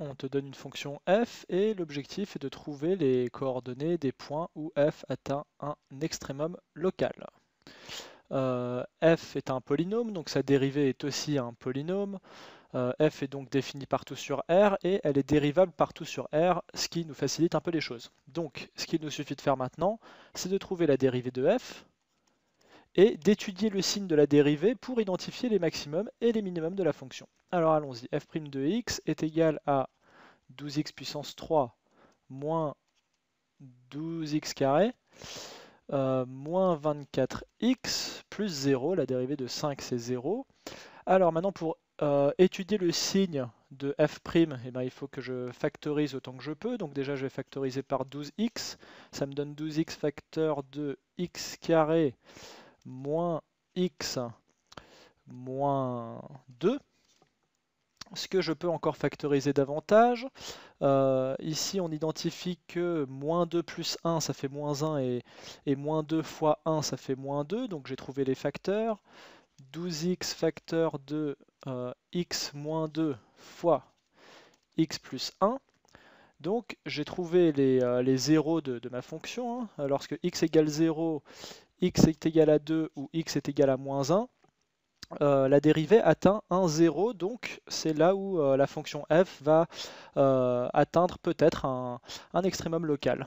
on te donne une fonction f et l'objectif est de trouver les coordonnées des points où f atteint un extrémum local. Euh, f est un polynôme, donc sa dérivée est aussi un polynôme. Euh, f est donc définie partout sur R et elle est dérivable partout sur R, ce qui nous facilite un peu les choses. Donc, ce qu'il nous suffit de faire maintenant, c'est de trouver la dérivée de f, et d'étudier le signe de la dérivée pour identifier les maximums et les minimums de la fonction. Alors allons-y, f' de x est égal à 12x puissance 3 moins 12x carré euh, moins 24x plus 0, la dérivée de 5 c'est 0. Alors maintenant pour euh, étudier le signe de f', eh ben, il faut que je factorise autant que je peux. Donc déjà je vais factoriser par 12x, ça me donne 12x facteur de x carré moins x moins 2. Ce que je peux encore factoriser davantage. Euh, ici, on identifie que moins 2 plus 1, ça fait moins 1, et, moins 2 fois 1, ça fait moins 2. Donc j'ai trouvé les facteurs. 12x facteur de euh, x moins 2 fois x plus 1. Donc j'ai trouvé les, euh, zéros de, ma fonction. Hein. Lorsque x égale 0, x est égal à 2 ou x est égal à moins 1, euh, la dérivée atteint un 0, donc c'est là où euh, la fonction f va euh, atteindre peut-être un, un, extrémum local.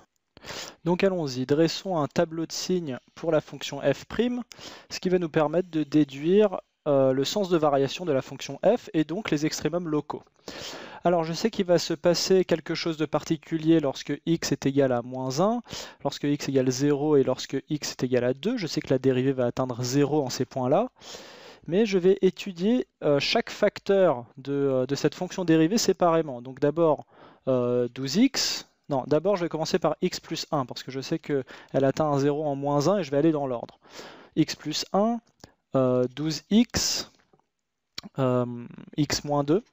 Donc allons-y, dressons un tableau de signes pour la fonction f', ce qui va nous permettre de déduire le sens de variation de la fonction f et donc les extrémums locaux. Alors je sais qu'il va se passer quelque chose de particulier lorsque x est égal à moins 1, lorsque x égale 0 et lorsque x est égal à 2. Je sais que la dérivée va atteindre 0 en ces points-là. Mais je vais étudier euh, chaque facteur euh, de, cette fonction dérivée séparément. Donc d'abord 12x. Euh, non, d'abord je vais commencer par x plus 1 parce que je sais qu'elle atteint un 0 en moins 1 et je vais aller dans l'ordre. x plus 1, 12x, x moins 2.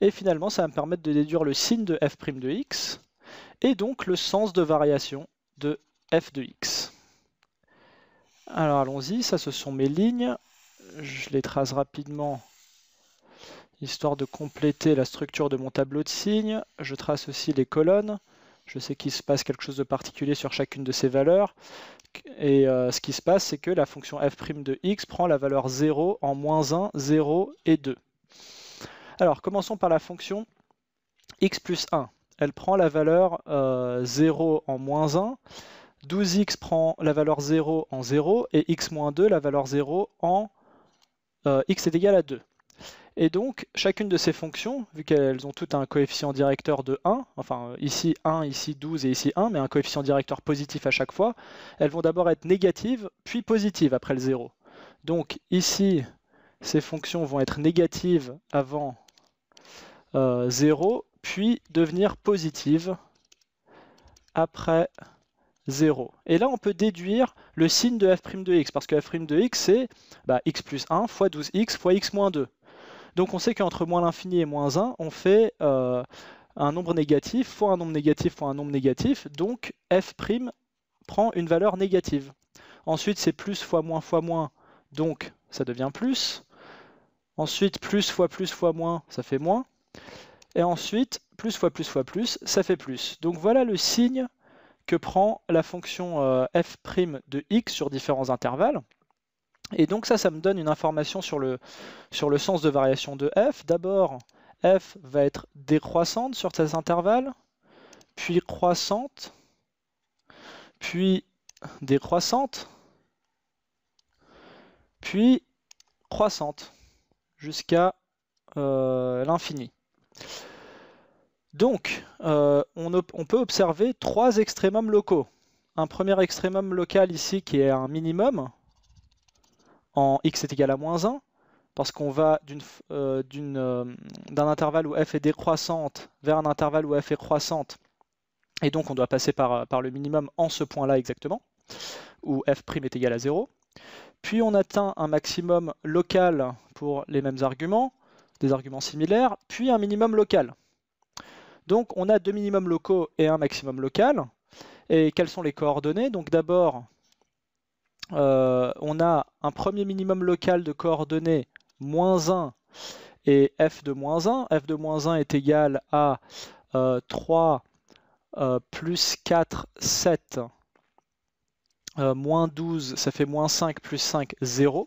Et finalement, ça va me permettre de déduire le signe de f' de x, et donc le sens de variation de f de x. Alors allons-y, ça ce sont mes lignes. Je les trace rapidement, histoire de compléter la structure de mon tableau de signes. Je trace aussi les colonnes. Je sais qu'il se passe quelque chose de particulier sur chacune de ces valeurs. Et euh, ce qui se passe, c'est que la fonction f' de x prend la valeur 0 en moins 1, 0 et 2. Alors, commençons par la fonction x plus 1. Elle prend la valeur 0 euh, en moins 1, 12x prend la valeur 0 en 0, et x moins 2 la valeur 0 en euh, x est égal à 2. Et donc, chacune de ces fonctions, vu qu'elles ont toutes un coefficient directeur de 1, enfin ici 1, ici 12 et ici 1, mais un coefficient directeur positif à chaque fois, elles vont d'abord être négatives, puis positives après le 0. Donc ici, ces fonctions vont être négatives avant 0, euh, puis devenir positive après 0. Et là, on peut déduire le signe de f' de x, parce que f' de x, c'est bah, x plus 1 fois 12x fois x moins 2. Donc on sait qu'entre moins l'infini et moins 1, on fait euh, un nombre négatif fois un nombre négatif fois un nombre négatif, donc f' prend une valeur négative. Ensuite, c'est plus fois moins fois moins, donc ça devient plus. Ensuite, plus fois plus fois moins, ça fait moins. Et ensuite, plus fois plus fois plus, ça fait plus. Donc voilà le signe que prend la fonction euh, f' de x sur différents intervalles. Et donc ça, ça me donne une information sur le, sur le sens de variation de f. D'abord, f va être décroissante sur ces intervalles, puis croissante, puis décroissante, puis croissante, jusqu'à euh, l'infini. Donc, euh, on, peut observer trois extrémums locaux. Un premier extrémum local ici qui est un minimum en x est égal à moins 1, parce qu'on va euh, euh, d'un intervalle où f est décroissante vers un intervalle où f est croissante, et donc on doit passer par, par le minimum en ce point-là exactement, où f' est égal à 0. Puis on atteint un maximum local pour les mêmes arguments, des arguments similaires, puis un minimum local. Donc on a deux minimums locaux et un maximum local. Et quelles sont les coordonnées Donc d'abord, euh, on a un premier minimum local de coordonnées moins 1 et f de moins 1. f de moins 1 est égal à 3 euh, euh, plus 4, 7, moins 12, ça fait moins 5 plus 5, 0.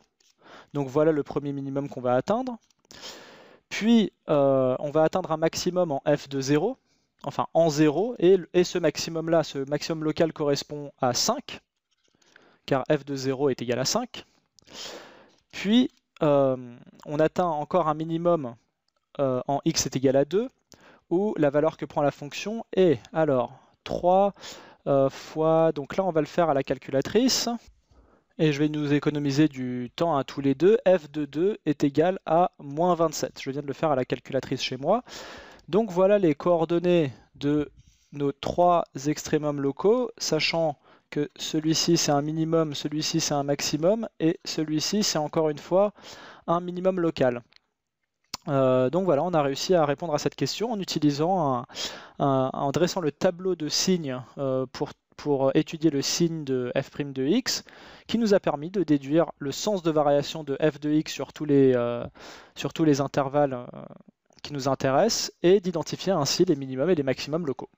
Donc voilà le premier minimum qu'on va atteindre. Puis, euh, on va atteindre un maximum en f de 0, enfin en 0, et, ce maximum-là, ce maximum local correspond à 5, car f de 0 est égal à 5. Puis, euh, on atteint encore un minimum euh, en x est égal à 2, où la valeur que prend la fonction est, alors, 3 fois, donc là on va le faire à la calculatrice, et je vais nous économiser du temps à tous les deux. f de 2 est égal à moins 27. Je viens de le faire à la calculatrice chez moi. Donc voilà les coordonnées de nos trois extrémums locaux, sachant que celui-ci c'est un minimum, celui-ci c'est un maximum, et celui-ci c'est encore une fois un minimum local. Euh, donc voilà, on a réussi à répondre à cette question en utilisant en dressant le tableau de signes euh, pour pour pour euh, étudier le signe de f' de x, qui nous a permis de déduire le sens de variation de f de x sur tous les, euh, sur tous les intervalles euh, qui nous intéressent et d'identifier ainsi les minimums et les maximums locaux.